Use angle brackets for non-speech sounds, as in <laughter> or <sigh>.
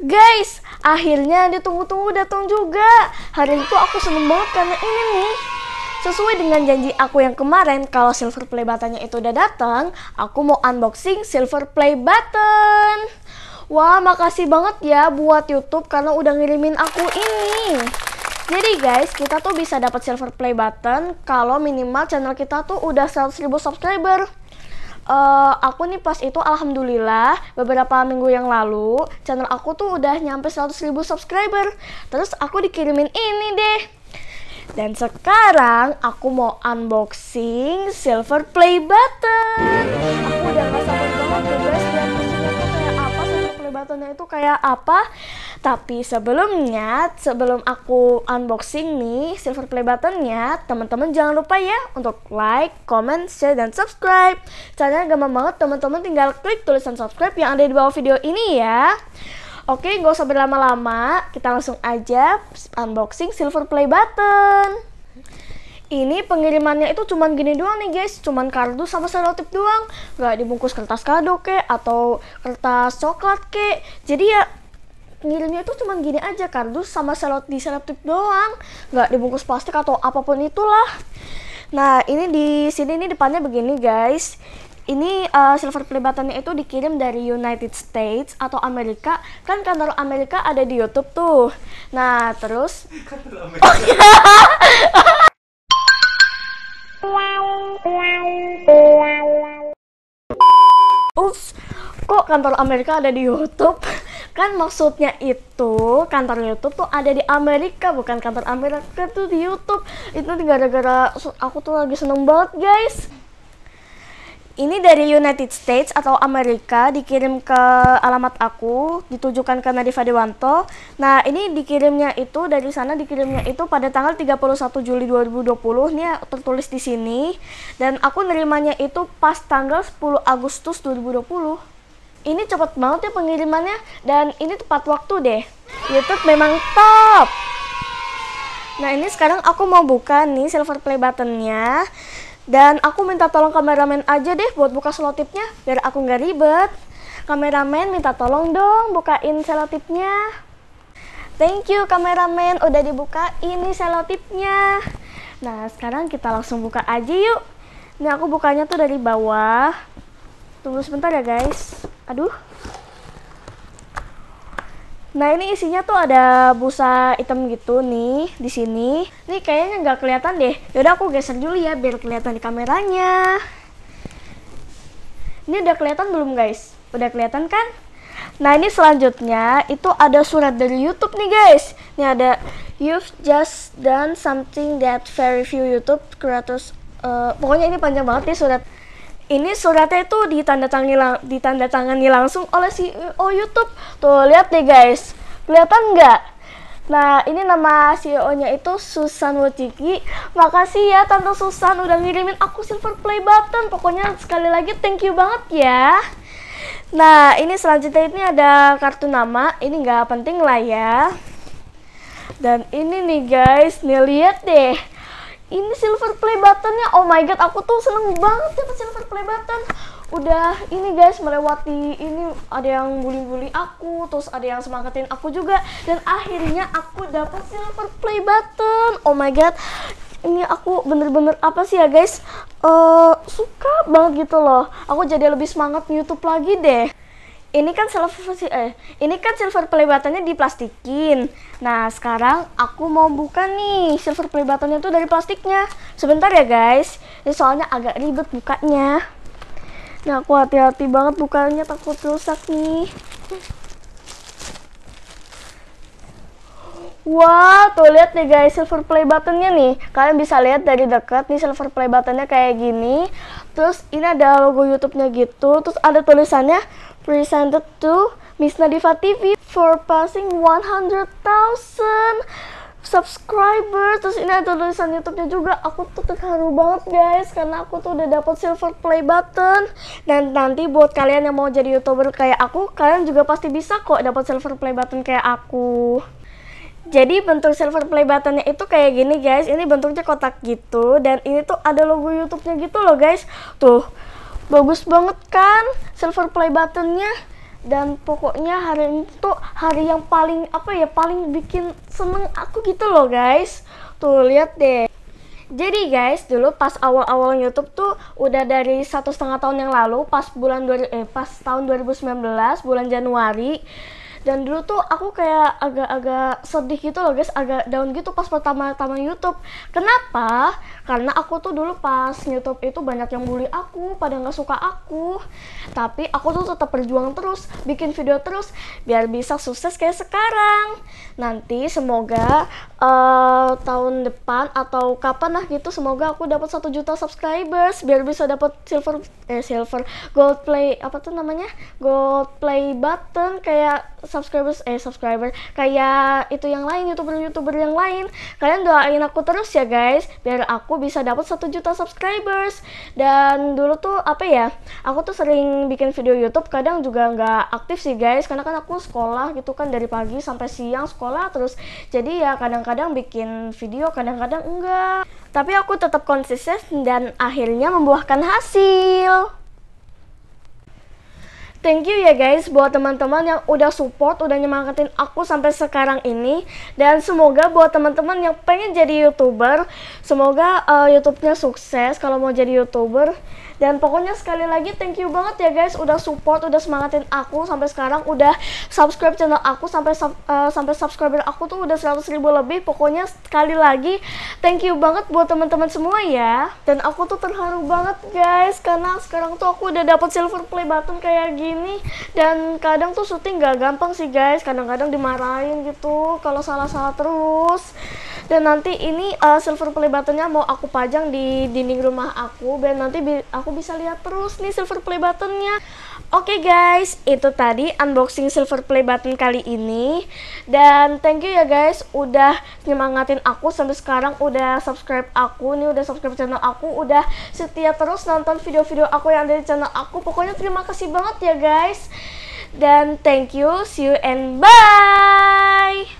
Guys, akhirnya ditunggu-tunggu datang juga. Hari itu aku seneng banget karena ini nih. Sesuai dengan janji aku yang kemarin, kalau silver play buttonnya itu udah datang, aku mau unboxing silver play button. Wah, makasih banget ya buat YouTube karena udah ngirimin aku ini. Jadi guys, kita tuh bisa dapat silver play button kalau minimal channel kita tuh udah 100.000 subscriber uh, aku nih pas itu alhamdulillah beberapa minggu yang lalu channel aku tuh udah nyampe seratus ribu subscriber. Terus aku dikirimin ini deh. Dan sekarang aku mau unboxing silver play button. Aku udah gak sabar banget guys dan maksudnya tuh kayak apa silver play buttonnya itu kayak apa tapi sebelumnya, sebelum aku unboxing nih silver play buttonnya, teman-teman jangan lupa ya untuk like, comment, share, dan subscribe. Caranya gampang banget, teman-teman tinggal klik tulisan subscribe yang ada di bawah video ini ya. Oke, gak usah berlama-lama, kita langsung aja unboxing silver play button. Ini pengirimannya itu cuman gini doang nih guys, cuman kardus sama serotip doang, nggak dibungkus kertas kado kek atau kertas coklat kek. Jadi ya ngirimnya itu cuman gini aja kardus sama selot di selotip doang nggak dibungkus plastik atau apapun itulah nah ini di sini ini depannya begini guys ini uh, silver pelibatannya itu dikirim dari United States atau Amerika kan kantor Amerika ada di YouTube tuh nah terus <laughs> Ups, kok kantor Amerika ada di YouTube? Kan maksudnya itu kantor YouTube tuh ada di Amerika, bukan kantor Amerika tuh di YouTube. Itu gara-gara aku tuh lagi seneng banget, guys. Ini dari United States atau Amerika dikirim ke alamat aku, ditujukan ke Nadifa Dewanto. Nah, ini dikirimnya itu dari sana dikirimnya itu pada tanggal 31 Juli 2020 ini tertulis di sini dan aku nerimanya itu pas tanggal 10 Agustus 2020 ini cepat banget ya pengirimannya dan ini tepat waktu deh. YouTube memang top. Nah ini sekarang aku mau buka nih silver play buttonnya dan aku minta tolong kameramen aja deh buat buka selotipnya biar aku nggak ribet. Kameramen minta tolong dong bukain selotipnya. Thank you kameramen udah dibuka ini selotipnya. Nah sekarang kita langsung buka aja yuk. Ini aku bukanya tuh dari bawah. Tunggu sebentar ya guys aduh Nah ini isinya tuh ada busa hitam gitu nih di sini. Nih kayaknya nggak kelihatan deh. Yaudah aku geser dulu ya biar kelihatan di kameranya. Ini udah kelihatan belum guys? Udah kelihatan kan? Nah ini selanjutnya itu ada surat dari YouTube nih guys. Ini ada You've just done something that very few YouTube creators. Uh, pokoknya ini panjang banget nih ya surat ini suratnya itu ditandatangani lang ditandatangani langsung oleh CEO YouTube tuh lihat deh guys kelihatan nggak Nah, ini nama CEO-nya itu Susan Wojcicki. Makasih ya Tante Susan udah ngirimin aku silver play button. Pokoknya sekali lagi thank you banget ya. Nah, ini selanjutnya ini ada kartu nama. Ini nggak penting lah ya. Dan ini nih guys, nih lihat deh. Ini silver play buttonnya. Oh my god, aku tuh seneng banget ya kelebatan udah ini guys melewati ini ada yang bully-bully aku terus ada yang semangatin aku juga dan akhirnya aku dapat silver play button oh my god ini aku bener-bener apa sih ya guys uh, suka banget gitu loh aku jadi lebih semangat YouTube lagi deh ini kan silver eh ini kan silver play buttonnya diplastikin. Nah sekarang aku mau buka nih silver play buttonnya tuh dari plastiknya. Sebentar ya guys, ini soalnya agak ribet bukanya. Nah aku hati-hati banget bukanya takut rusak nih. Wah, wow, tuh lihat nih guys silver play buttonnya nih. Kalian bisa lihat dari dekat nih silver play buttonnya kayak gini. Terus ini ada logo YouTube-nya gitu. Terus ada tulisannya presented to Miss Nadifa TV for passing 100,000 subscribers. terus ini ada tulisan YouTube-nya juga aku tuh terharu banget guys karena aku tuh udah dapat silver play button dan nanti buat kalian yang mau jadi youtuber kayak aku kalian juga pasti bisa kok dapat silver play button kayak aku jadi bentuk silver play buttonnya itu kayak gini guys ini bentuknya kotak gitu dan ini tuh ada logo YouTube-nya gitu loh guys tuh Bagus banget kan silver play buttonnya dan pokoknya hari ini tuh hari yang paling apa ya paling bikin seneng aku gitu loh guys tuh lihat deh jadi guys, dulu pas awal-awal YouTube tuh udah dari satu setengah tahun yang lalu, pas bulan eh, pas tahun 2019 bulan Januari dan dulu tuh aku kayak agak-agak sedih gitu loh guys agak down gitu pas pertama-tama YouTube kenapa karena aku tuh dulu pas YouTube itu banyak yang bully aku pada nggak suka aku tapi aku tuh tetap berjuang terus bikin video terus biar bisa sukses kayak sekarang nanti semoga uh, tahun depan atau kapan lah gitu semoga aku dapat satu juta subscribers biar bisa dapat silver eh silver gold play apa tuh namanya gold play button kayak subscribers eh subscriber kayak itu yang lain youtuber-youtuber yang lain kalian doain aku terus ya guys biar aku bisa dapat satu juta subscribers dan dulu tuh apa ya aku tuh sering bikin video YouTube kadang juga nggak aktif sih guys karena kan aku sekolah gitu kan dari pagi sampai siang sekolah terus jadi ya kadang-kadang bikin video kadang-kadang enggak tapi aku tetap konsisten dan akhirnya membuahkan hasil Thank you ya guys buat teman-teman yang udah support, udah nyemangatin aku sampai sekarang ini dan semoga buat teman-teman yang pengen jadi YouTuber, semoga uh, YouTube-nya sukses kalau mau jadi YouTuber. Dan pokoknya sekali lagi thank you banget ya guys udah support, udah semangatin aku sampai sekarang, udah subscribe channel aku sampai sub, uh, sampai subscriber aku tuh udah 100 ribu lebih. Pokoknya sekali lagi thank you banget buat teman-teman semua ya. Dan aku tuh terharu banget guys karena sekarang tuh aku udah dapat silver play button kayak gini gini dan kadang tuh syuting gak gampang sih guys kadang-kadang dimarahin gitu kalau salah-salah terus dan nanti ini uh, silver play buttonnya mau aku pajang di dinding rumah aku biar nanti bi aku bisa lihat terus nih silver play buttonnya Oke okay guys, itu tadi unboxing silver play button kali ini Dan thank you ya guys, udah nyemangatin aku sampai sekarang Udah subscribe aku, nih udah subscribe channel aku Udah setia terus nonton video-video aku yang ada di channel aku Pokoknya terima kasih banget ya guys Dan thank you, see you and bye